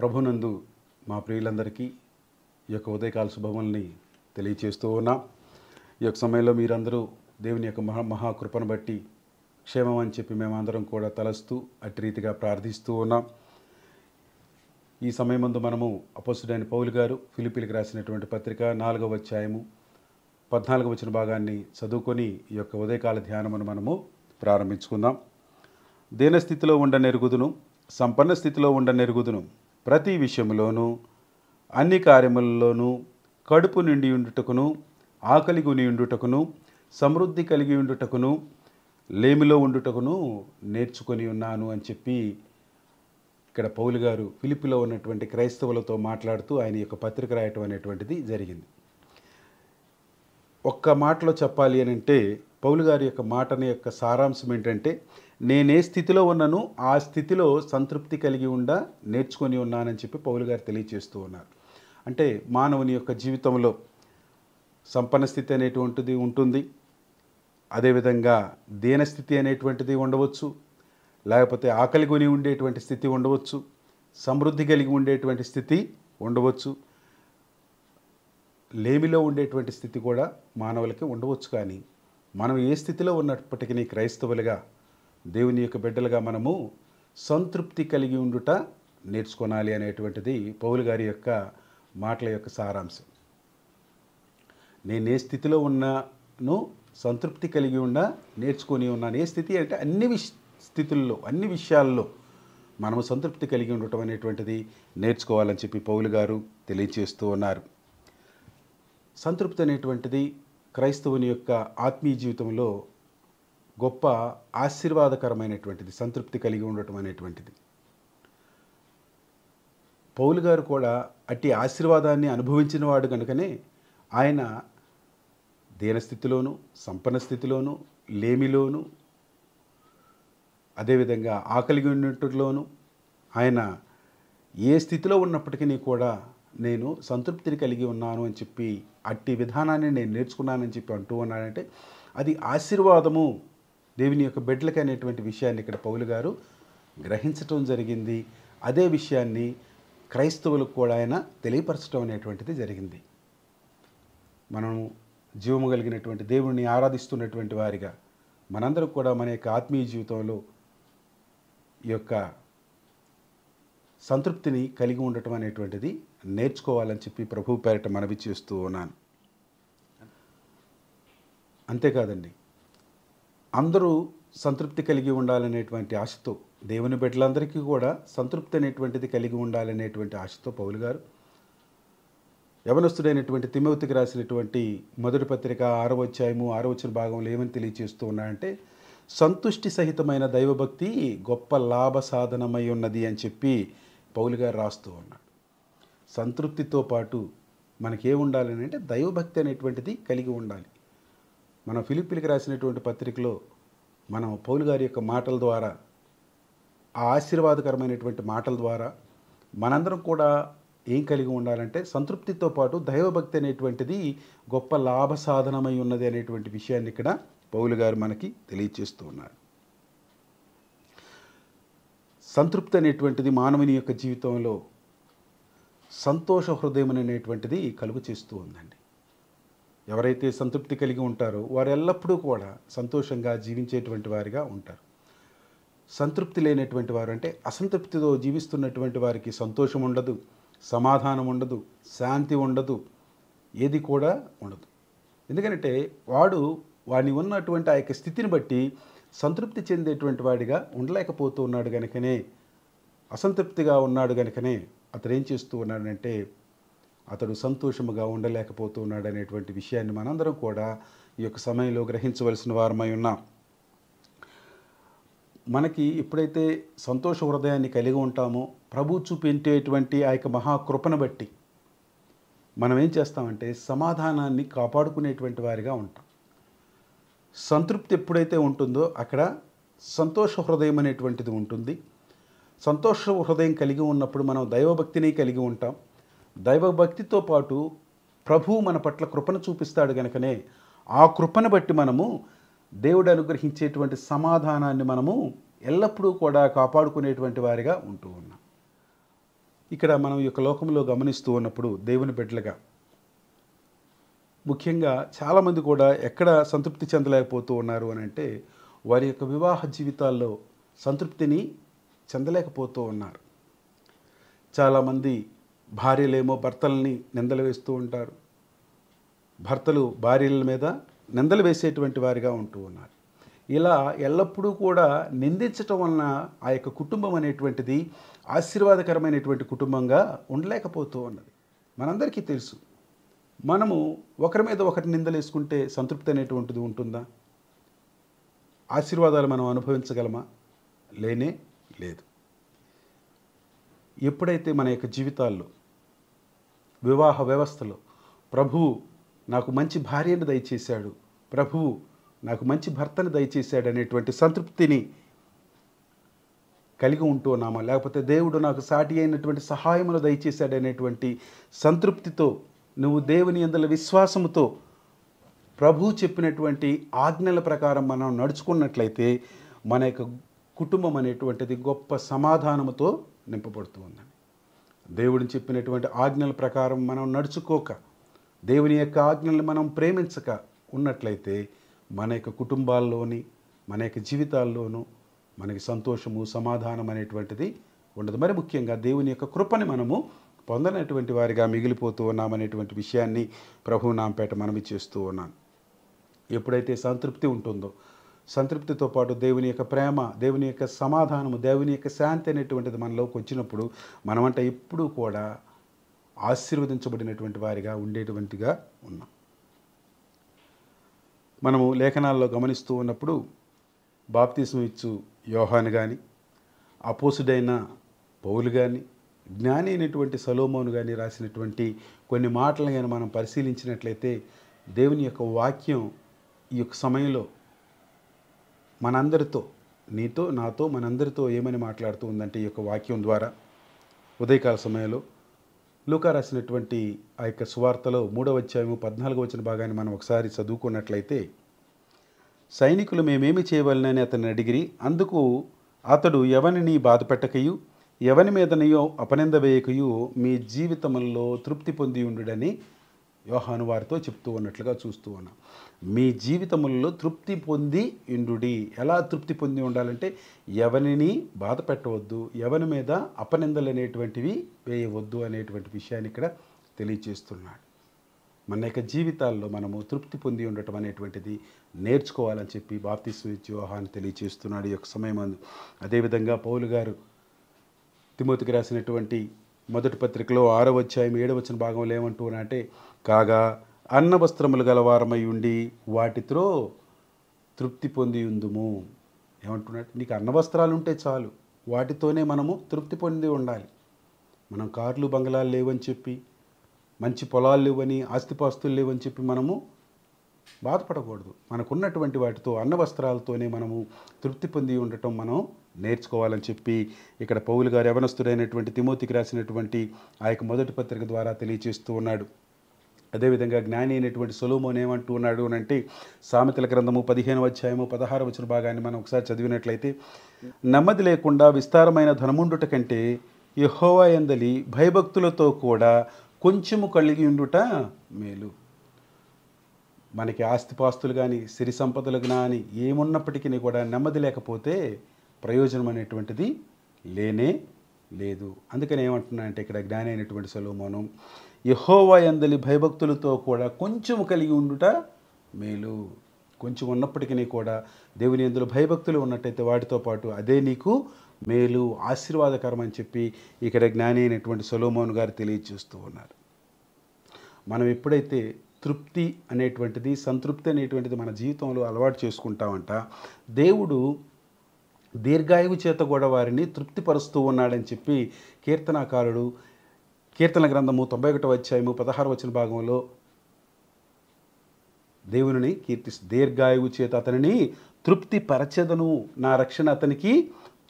ప్రభునందు మా ప్రియులందరికీ ఈ యొక్క ఉదయకాల శుభములని తెలియచేస్తూ ఉన్నా ఈ యొక్క సమయంలో మీరందరూ దేవుని యొక్క మహా మహాకృపను బట్టి క్షేమం అని చెప్పి మేమందరం కూడా తలస్తూ అటు రీతిగా ప్రార్థిస్తూ ఉన్నాం ఈ ముందు మనము అపస్తుడైన పౌలు గారు ఫిలిపిలకు రాసినటువంటి పత్రిక నాలుగవ అధ్యాయము పద్నాలుగవ వచ్చిన భాగాన్ని చదువుకొని ఈ యొక్క ఉదయకాల ధ్యానమును మనము ప్రారంభించుకుందాం దీనస్థితిలో ఉండ నెరుగుదును సంపన్న స్థితిలో ఉండ నెరుగుదును ప్రతి విషయంలోనూ అన్ని కార్యములలోనూ కడుపు నిండి ఉండుటకును ఆకలిగుని ఉండుటకును సమృద్ధి కలిగి ఉండుటకును లేమిలో ఉండుటకును నేర్చుకొని ఉన్నాను అని చెప్పి ఇక్కడ పౌలు గారు ఫిలిపిలో ఉన్నటువంటి క్రైస్తవులతో మాట్లాడుతూ ఆయన యొక్క పత్రిక రాయటం అనేటువంటిది జరిగింది ఒక్క మాటలో చెప్పాలి అని అంటే పౌలు గారి యొక్క మాటని యొక్క సారాంశం ఏంటంటే నేనే స్థితిలో ఉన్నాను ఆ స్థితిలో సంతృప్తి కలిగి ఉండ నేర్చుకొని ఉన్నానని చెప్పి పౌలు గారు తెలియజేస్తూ ఉన్నారు అంటే మానవుని యొక్క జీవితంలో సంపన్న స్థితి అనేటువంటిది ఉంటుంది అదేవిధంగా దీనస్థితి అనేటువంటిది ఉండవచ్చు లేకపోతే ఆకలి కొని ఉండేటువంటి స్థితి ఉండవచ్చు సమృద్ధి కలిగి ఉండేటువంటి స్థితి ఉండవచ్చు లేమిలో ఉండేటువంటి స్థితి కూడా మానవులకి ఉండవచ్చు కానీ మనం ఏ స్థితిలో ఉన్నప్పటికీ క్రైస్తవులుగా దేవుని యొక్క బిడ్డలుగా మనము సంతృప్తి కలిగి ఉండుట నేర్చుకోనాలి అనేటువంటిది పౌలు గారి యొక్క మాటల యొక్క సారాంశం నేను ఏ స్థితిలో ఉన్నాను సంతృప్తి కలిగి ఉన్న నేర్చుకొని ఉన్నాను ఏ స్థితి అంటే అన్ని విష్ స్థితుల్లో అన్ని విషయాల్లో మనము సంతృప్తి కలిగి ఉండటం అనేటువంటిది నేర్చుకోవాలని చెప్పి పౌలు గారు తెలియజేస్తూ ఉన్నారు సంతృప్తి అనేటువంటిది క్రైస్తవుని యొక్క ఆత్మీయ జీవితంలో గొప్ప ఆశీర్వాదకరమైనటువంటిది సంతృప్తి కలిగి ఉండటం అనేటువంటిది పౌలు గారు కూడా అట్టి ఆశీర్వాదాన్ని అనుభవించిన వాడు కనుకనే ఆయన దీనస్థితిలోను సంపన్న స్థితిలోను లేమిలోను అదేవిధంగా ఆకలిగి ఆయన ఏ స్థితిలో ఉన్నప్పటికీ కూడా నేను సంతృప్తిని కలిగి ఉన్నాను అని చెప్పి అట్టి విధానాన్ని నేను నేర్చుకున్నానని చెప్పి అంటూ ఉన్నానంటే అది ఆశీర్వాదము దేవుని యొక్క బిడ్డలకి అనేటువంటి విషయాన్ని ఇక్కడ పౌలు గారు గ్రహించటం జరిగింది అదే విషయాన్ని క్రైస్తవులకు కూడా ఆయన తెలియపరచడం అనేటువంటిది జరిగింది మనం జీవము కలిగినటువంటి దేవుణ్ణి ఆరాధిస్తున్నటువంటి వారిగా మనందరూ కూడా మన యొక్క ఆత్మీయ జీవితంలో ఈ యొక్క సంతృప్తిని కలిగి ఉండటం అనేటువంటిది నేర్చుకోవాలని చెప్పి ప్రభు పేరిట మనవి చేస్తూ ఉన్నాను అంతేకాదండి అందరూ సంతృప్తి కలిగి ఉండాలనేటువంటి ఆశతో దేవుని బిడ్డలందరికీ కూడా సంతృప్తి అనేటువంటిది కలిగి ఉండాలనేటువంటి ఆశతో పౌలు గారు యవనస్తుడైనటువంటి తిమవతికి రాసినటువంటి మొదటి పత్రిక ఆరో అధ్యాయము ఆరో వచ్చిన భాగంలో ఏమని తెలియచేస్తూ ఉన్నాయంటే సంతుష్టి సహితమైన దైవభక్తి గొప్ప లాభ సాధనమై ఉన్నది అని చెప్పి పౌలు గారు రాస్తూ ఉన్నాడు సంతృప్తితో పాటు మనకే ఉండాలి అని అంటే దైవభక్తి అనేటువంటిది కలిగి ఉండాలి మన ఫిలిపిలికి రాసినటువంటి పత్రికలో మనం పౌలు గారి యొక్క మాటల ద్వారా ఆ ఆశీర్వాదకరమైనటువంటి మాటల ద్వారా మనందరం కూడా ఏం కలిగి ఉండాలంటే సంతృప్తితో పాటు దైవభక్తి అనేటువంటిది గొప్ప లాభ సాధనమై ఉన్నది అనేటువంటి విషయాన్ని ఇక్కడ పౌలు గారు మనకి తెలియచేస్తూ ఉన్నారు సంతృప్తి అనేటువంటిది మానవుని యొక్క జీవితంలో సంతోష హృదయం అనేటువంటిది కలుగు చేస్తూ ఉందండి ఎవరైతే సంతృప్తి కలిగి ఉంటారో వారు ఎల్లప్పుడూ కూడా సంతోషంగా జీవించేటువంటి వారిగా ఉంటారు సంతృప్తి లేనటువంటి వారు అంటే అసంతృప్తితో జీవిస్తున్నటువంటి వారికి సంతోషం ఉండదు సమాధానం ఉండదు శాంతి ఉండదు ఏది కూడా ఉండదు ఎందుకంటే వాడు వాడిని ఉన్నటువంటి ఆ యొక్క స్థితిని బట్టి సంతృప్తి చెందేటువంటి వాడిగా ఉండలేకపోతూ ఉన్నాడు కనుకనే అసంతృప్తిగా ఉన్నాడు కనుకనే అతను ఏం చేస్తూ ఉన్నాడంటే అతడు సంతోషముగా ఉండలేకపోతూ ఉన్నాడు అనేటువంటి విషయాన్ని మనందరం కూడా ఈ యొక్క సమయంలో గ్రహించవలసిన వారమై ఉన్నాం మనకి ఎప్పుడైతే సంతోష హృదయాన్ని కలిగి ఉంటామో ప్రభు చూపించేటువంటి ఆ యొక్క మహాకృపను బట్టి మనం ఏం చేస్తామంటే సమాధానాన్ని కాపాడుకునేటువంటి వారిగా ఉంటాం సంతృప్తి ఎప్పుడైతే ఉంటుందో అక్కడ సంతోష హృదయం అనేటువంటిది ఉంటుంది సంతోష హృదయం కలిగి ఉన్నప్పుడు మనం దైవభక్తిని కలిగి ఉంటాం దైవభక్తితో పాటు ప్రభువు మన పట్ల కృపను చూపిస్తాడు కనుకనే ఆ కృపను బట్టి మనము దేవుడు అనుగ్రహించేటువంటి సమాధానాన్ని మనము ఎల్లప్పుడూ కూడా కాపాడుకునేటువంటి వారిగా ఉంటూ ఉన్నాం ఇక్కడ మనం యొక్క లోకంలో గమనిస్తూ ఉన్నప్పుడు దేవుని బిడ్డలుగా ముఖ్యంగా చాలామంది కూడా ఎక్కడ సంతృప్తి చెందలేకపోతూ ఉన్నారు అని అంటే వారి యొక్క వివాహ జీవితాల్లో సంతృప్తిని చెందలేకపోతూ ఉన్నారు చాలామంది భార్యలేమో భర్తల్ని నిందలు వేస్తూ ఉంటారు భర్తలు భార్యల మీద నిందలు వేసేటువంటి వారిగా ఉంటూ ఉన్నారు ఇలా ఎల్లప్పుడూ కూడా నిందించటం వలన ఆ యొక్క కుటుంబం అనేటువంటిది ఆశీర్వాదకరమైనటువంటి కుటుంబంగా ఉండలేకపోతూ ఉన్నది మనందరికీ తెలుసు మనము ఒకరి మీద ఒకటి నిందలు వేసుకుంటే సంతృప్తి అనేటువంటిది ఉంటుందా ఆశీర్వాదాలు మనం అనుభవించగలమా లేనే లేదు ఎప్పుడైతే మన యొక్క జీవితాల్లో వివాహ వ్యవస్థలో ప్రభువు నాకు మంచి భార్యను దయచేశాడు ప్రభువు నాకు మంచి భర్తను దయచేశాడు అనేటువంటి సంతృప్తిని కలిగి ఉంటున్నామా లేకపోతే దేవుడు నాకు సాటి అయినటువంటి సహాయములు దయచేశాడు అనేటువంటి సంతృప్తితో నువ్వు దేవుని అందల విశ్వాసముతో ప్రభు చెప్పినటువంటి ఆజ్ఞల ప్రకారం మనం నడుచుకున్నట్లయితే మన యొక్క కుటుంబం అనేటువంటిది గొప్ప సమాధానముతో నింపబడుతూ ఉందండి దేవుడు చెప్పినటువంటి ఆజ్ఞల ప్రకారం మనం నడుచుకోక దేవుని యొక్క ఆజ్ఞలను మనం ప్రేమించక ఉన్నట్లయితే మన యొక్క కుటుంబాల్లోని మన యొక్క జీవితాల్లోనూ మనకి సంతోషము సమాధానం అనేటువంటిది ఉండదు మరి ముఖ్యంగా దేవుని యొక్క కృపని మనము పొందనటువంటి వారిగా మిగిలిపోతూ ఉన్నామనేటువంటి విషయాన్ని ప్రభు నాంపేట మనవి చేస్తూ ఉన్నాను ఎప్పుడైతే సంతృప్తి ఉంటుందో సంతృప్తితో పాటు దేవుని యొక్క ప్రేమ దేవుని యొక్క సమాధానము దేవుని యొక్క శాంతి అనేటువంటిది మనలోకి వచ్చినప్పుడు మనమంట ఎప్పుడూ కూడా ఆశీర్వదించబడినటువంటి వారిగా ఉండేటువంటిగా ఉన్నాం మనము లేఖనాల్లో గమనిస్తూ ఉన్నప్పుడు బాప్తీసం ఇచ్చు యోహాను కానీ అపోసుడైన పౌలు కానీ జ్ఞాని అయినటువంటి సలోమోను కానీ రాసినటువంటి కొన్ని మాటలు కానీ మనం పరిశీలించినట్లయితే దేవుని యొక్క వాక్యం ఈ యొక్క సమయంలో మనందరితో నీతో నాతో మనందరితో ఏమని మాట్లాడుతూ ఉందంటే ఈ యొక్క వాక్యం ద్వారా ఉదయకాల సమయంలో లూకా రాసినటువంటి ఆ యొక్క సువార్తలో మూడవ అధ్యాయము పద్నాలుగు వచ్చిన భాగాన్ని మనం ఒకసారి చదువుకున్నట్లయితే సైనికులు మేమేమి చేయవలనని అతన్ని అడిగిరి అందుకు అతడు ఎవరిని పెట్టకయు ఎవని మీదనయో అపనింద వేయకయు మీ జీవితంలో తృప్తి పొంది ఉండుడని యోహాను వారితో చెప్తూ ఉన్నట్లుగా చూస్తూ ఉన్నాం మీ జీవితములలో తృప్తి పొంది ఇండుడి ఎలా తృప్తి పొంది ఉండాలంటే ఎవరిని బాధ పెట్టవద్దు ఎవరి మీద అపనిందలు అనేటువంటివి వేయవద్దు అనేటువంటి విషయాన్ని ఇక్కడ తెలియచేస్తున్నాడు మన యొక్క జీవితాల్లో మనము తృప్తి పొంది ఉండటం అనేటువంటిది నేర్చుకోవాలని చెప్పి బాప్తి వ్యూహాన్ని తెలియచేస్తున్నాడు ఈ యొక్క సమయం అదేవిధంగా పౌలు గారు తిమోతికి రాసినటువంటి మొదటి పత్రికలో ఆరో అధ్యాయం భాగం భాగంలో అంటే కాగా అన్న వస్త్రములు గలవారమై ఉండి వాటితో తృప్తి పొంది ఉందుము ఏమంటున్నాడు నీకు అన్న వస్త్రాలు ఉంటే చాలు వాటితోనే మనము తృప్తి పొంది ఉండాలి మనం కార్లు బంగ్లాలు లేవని చెప్పి మంచి పొలాలు లేవని ఆస్తిపాస్తులు లేవని చెప్పి మనము బాధపడకూడదు మనకున్నటువంటి వాటితో అన్న వస్త్రాలతోనే మనము తృప్తి పొంది ఉండటం మనం నేర్చుకోవాలని చెప్పి ఇక్కడ పౌలు గారు యవనస్తుడైనటువంటి తిమోతికి రాసినటువంటి ఆ యొక్క మొదటి పత్రిక ద్వారా తెలియచేస్తూ ఉన్నాడు అదేవిధంగా జ్ఞాని అయినటువంటి సొలోమోన్ ఏమంటూ ఉన్నాడు అంటే సామెతల గ్రంథము పదిహేను అధ్యాయము పదహారు వచ్చిన భాగాన్ని మనం ఒకసారి చదివినట్లయితే నెమ్మది లేకుండా విస్తారమైన ధనముండుట కంటే యహోవా ఎందలి భయభక్తులతో కూడా కొంచెము కలిగి ఉండుట మేలు మనకి ఆస్తిపాస్తులు కానీ సిరి సంపదలు కానీ ఏమున్నప్పటికీ కూడా నెమ్మది లేకపోతే ప్రయోజనం అనేటువంటిది లేనే లేదు అందుకని అంటే ఇక్కడ జ్ఞాని అయినటువంటి సొలోమోనం యహోవా ఎందలి భయభక్తులతో కూడా కొంచెం కలిగి ఉండుట మేలు కొంచెం ఉన్నప్పటికీ కూడా దేవుని ఎందులో భయభక్తులు ఉన్నట్టయితే వాటితో పాటు అదే నీకు మేలు ఆశీర్వాదకరం అని చెప్పి ఇక్కడ జ్ఞాని అయినటువంటి సొలోమోన్ గారు తెలియజేస్తూ ఉన్నారు మనం ఎప్పుడైతే తృప్తి అనేటువంటిది సంతృప్తి అనేటువంటిది మన జీవితంలో అలవాటు చేసుకుంటామంట దేవుడు దీర్ఘాయువు చేత కూడా వారిని తృప్తిపరుస్తూ ఉన్నాడని చెప్పి కీర్తనాకారుడు కీర్తన గ్రంథము తొంభై ఒకటో వచ్చాయము పదహారు వచ్చిన భాగంలో దేవుని కీర్తి దీర్ఘాయువు చేత అతనిని తృప్తి నా రక్షణ అతనికి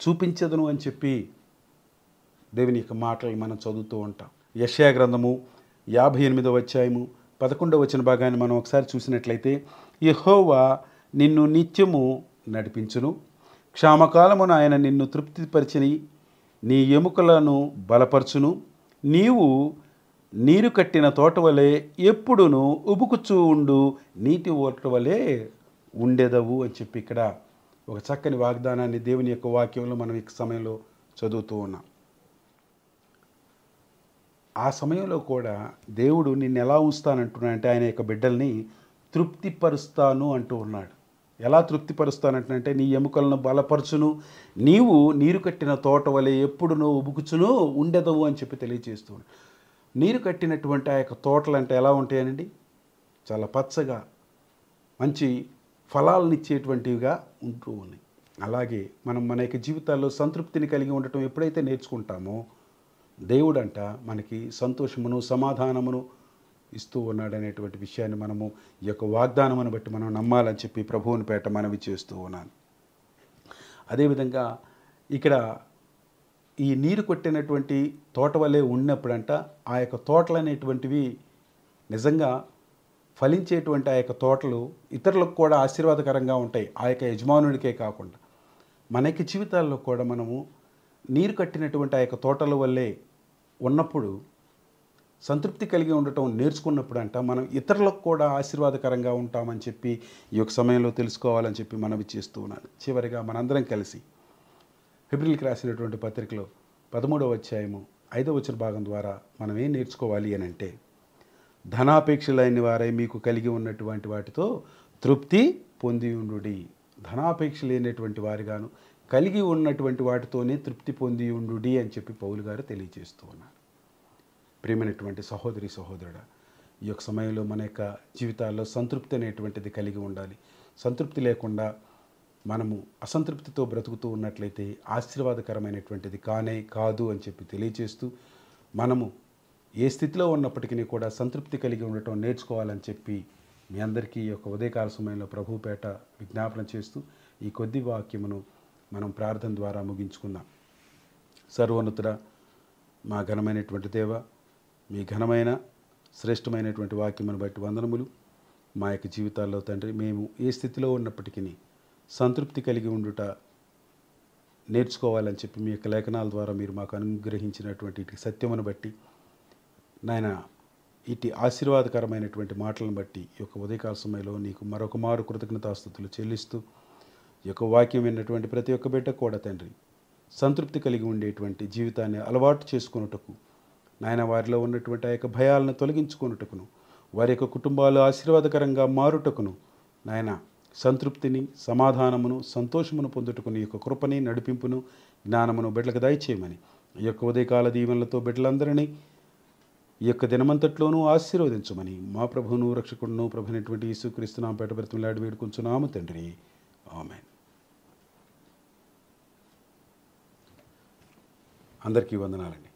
చూపించదను అని చెప్పి దేవుని యొక్క మాటలు మనం చదువుతూ ఉంటాం యశయా గ్రంథము యాభై ఎనిమిదవ వచ్చాయము పదకొండవ వచ్చిన భాగాన్ని మనం ఒకసారి చూసినట్లయితే యహోవా నిన్ను నిత్యము నడిపించును క్షామకాలమున ఆయన నిన్ను తృప్తిపరిచిని నీ ఎముకలను బలపరచును నీవు నీరు కట్టిన తోట వలె ఎప్పుడును ఉబుకుచూ ఉండు నీటి ఓట వలె ఉండేదవు అని చెప్పి ఇక్కడ ఒక చక్కని వాగ్దానాన్ని దేవుని యొక్క వాక్యంలో మనం ఈ సమయంలో చదువుతూ ఉన్నాం ఆ సమయంలో కూడా దేవుడు నిన్ను ఎలా ఉంచుతానంటున్నాడంటే ఆయన యొక్క బిడ్డల్ని తృప్తిపరుస్తాను అంటూ ఉన్నాడు ఎలా తృప్తిపరుస్తానంటే నీ ఎముకలను బలపరచును నీవు నీరు కట్టిన తోట వలె ఎప్పుడునో ఉబుకుచును ఉండదవు అని చెప్పి తెలియజేస్తూ నీరు కట్టినటువంటి ఆ యొక్క తోటలు అంటే ఎలా ఉంటాయనండి చాలా పచ్చగా మంచి ఇచ్చేటువంటివిగా ఉంటూ ఉన్నాయి అలాగే మనం మన యొక్క జీవితాల్లో సంతృప్తిని కలిగి ఉండటం ఎప్పుడైతే నేర్చుకుంటామో దేవుడంట మనకి సంతోషమును సమాధానమును ఇస్తూ ఉన్నాడనేటువంటి విషయాన్ని మనము ఈ యొక్క వాగ్దానమును బట్టి మనం నమ్మాలని చెప్పి ప్రభువుని పేట మనవి చేస్తూ ఉన్నాను అదేవిధంగా ఇక్కడ ఈ నీరు కొట్టినటువంటి తోట వలె ఉన్నప్పుడంట ఆ యొక్క తోటలు అనేటువంటివి నిజంగా ఫలించేటువంటి ఆ యొక్క తోటలు ఇతరులకు కూడా ఆశీర్వాదకరంగా ఉంటాయి ఆ యొక్క యజమానుడికే కాకుండా మనకి జీవితాల్లో కూడా మనము నీరు కట్టినటువంటి ఆ యొక్క తోటల వల్లే ఉన్నప్పుడు సంతృప్తి కలిగి ఉండటం నేర్చుకున్నప్పుడు అంట మనం ఇతరులకు కూడా ఆశీర్వాదకరంగా ఉంటామని చెప్పి ఈ యొక్క సమయంలో తెలుసుకోవాలని చెప్పి మనవి చేస్తూ ఉన్నాను చివరిగా మనందరం కలిసి ఫిబ్రిల్కి రాసినటువంటి పత్రికలో పదమూడవ అధ్యాయము ఐదవ వచ్చిన భాగం ద్వారా మనం ఏం నేర్చుకోవాలి అని అంటే ధనాపేక్షలైన వారే మీకు కలిగి ఉన్నటువంటి వాటితో తృప్తి పొంది ఉండు ధనాపేక్ష లేనటువంటి వారిగాను కలిగి ఉన్నటువంటి వాటితోనే తృప్తి పొంది ఉండు అని చెప్పి పౌలు గారు తెలియజేస్తూ ఉన్నారు ప్రేమైనటువంటి సహోదరి సహోదరుడ ఈ యొక్క సమయంలో మన యొక్క జీవితాల్లో సంతృప్తి అనేటువంటిది కలిగి ఉండాలి సంతృప్తి లేకుండా మనము అసంతృప్తితో బ్రతుకుతూ ఉన్నట్లయితే ఆశీర్వాదకరమైనటువంటిది కానే కాదు అని చెప్పి తెలియచేస్తూ మనము ఏ స్థితిలో ఉన్నప్పటికీ కూడా సంతృప్తి కలిగి ఉండటం నేర్చుకోవాలని చెప్పి మీ అందరికీ ఈ యొక్క ఉదయకాల సమయంలో ప్రభుపేట విజ్ఞాపనం చేస్తూ ఈ కొద్ది వాక్యమును మనం ప్రార్థన ద్వారా ముగించుకుందాం సర్వోన్నతుడ మా ఘనమైనటువంటి దేవ మీ ఘనమైన శ్రేష్టమైనటువంటి వాక్యమును బట్టి వందనములు మా యొక్క జీవితాల్లో తండ్రి మేము ఏ స్థితిలో ఉన్నప్పటికీ సంతృప్తి కలిగి ఉండుట నేర్చుకోవాలని చెప్పి మీ యొక్క లేఖనాల ద్వారా మీరు మాకు అనుగ్రహించినటువంటి ఇటు సత్యమును బట్టి నాయన ఇటు ఆశీర్వాదకరమైనటువంటి మాటలను బట్టి ఈ యొక్క ఉదయకాల సమయంలో నీకు మరొక మారు కృతజ్ఞతాస్థుతులు చెల్లిస్తూ ఈ యొక్క వాక్యం విన్నటువంటి ప్రతి ఒక్క బిడ్డ కూడా తండ్రి సంతృప్తి కలిగి ఉండేటువంటి జీవితాన్ని అలవాటు చేసుకున్నటకు నాయన వారిలో ఉన్నటువంటి ఆ యొక్క భయాలను తొలగించుకున్నట్టుకును వారి యొక్క కుటుంబాలు ఆశీర్వాదకరంగా మారుటకును నాయన సంతృప్తిని సమాధానమును సంతోషమును పొందుటకుని యొక్క కృపని నడిపింపును జ్ఞానమును బిడ్డలకు దయచేయమని ఈ యొక్క ఉదయకాల దీవెనలతో బిడ్డలందరినీ ఈ యొక్క దినమంతట్లోనూ ఆశీర్వదించమని మా ప్రభువును రక్షకుడును ప్రభునటువంటి యేసుక్రీస్తు నామ పేట బ్రతిమలాడి వేడుకుంటున్నాము తండ్రి ఆమె అందరికీ వందనాలండి